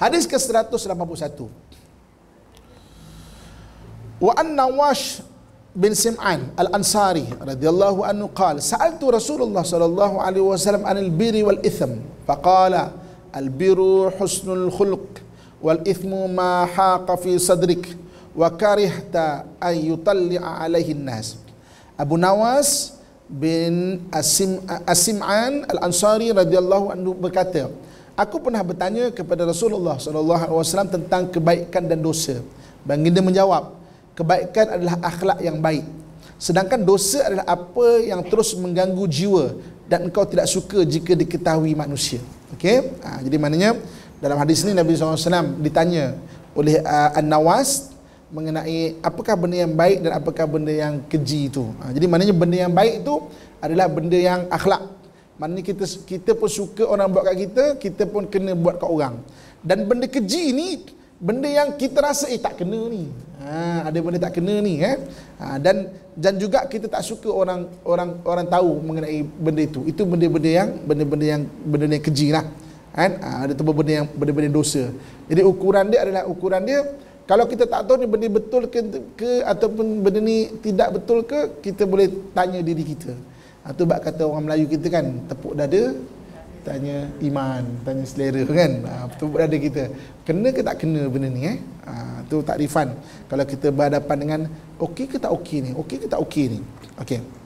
Hadis ke-181. Wa anna Wash bin Sim'an al-Ansari radhiyallahu anhu qal sa'altu Rasulullah sallallahu alaihi wasallam anil birri wal ithm faqala al birru husnul khuluq wal ithmu ma haqa fi sadrik wa karihta an yutalli'a alaihi nas Abu Nawas bin Asim'an Al-Ansari radhiyallahu anhu berkata Aku pernah bertanya kepada Rasulullah SAW tentang kebaikan dan dosa. Baginda menjawab, kebaikan adalah akhlak yang baik. Sedangkan dosa adalah apa yang terus mengganggu jiwa dan engkau tidak suka jika diketahui manusia. Okey? Ha, jadi maknanya dalam hadis ini Nabi SAW ditanya oleh uh, An-Nawas mengenai apakah benda yang baik dan apakah benda yang keji itu. Ha, jadi maknanya benda yang baik itu adalah benda yang akhlak. Maknanya kita kita pun suka orang buat kat kita, kita pun kena buat kat orang. Dan benda keji ni benda yang kita rasa eh tak kena ni. Ha, ada benda tak kena ni eh. Ha, dan dan juga kita tak suka orang orang orang tahu mengenai benda itu. Itu benda-benda yang benda-benda yang benda yang keji lah. Kan? Ha, ada tu benda yang benda-benda dosa. Jadi ukuran dia adalah ukuran dia kalau kita tak tahu ni benda betul ke, ke ataupun benda ni tidak betul ke, kita boleh tanya diri kita. Itu ah, bab kata orang Melayu kita kan tepuk dada tanya iman, tanya selera kan. ha, tepuk dada kita. Kena ke tak kena benda ni eh? Ha, tu takrifan. Kalau kita berhadapan dengan okey ke tak okey ni? Okey ke tak okey ni? Okey.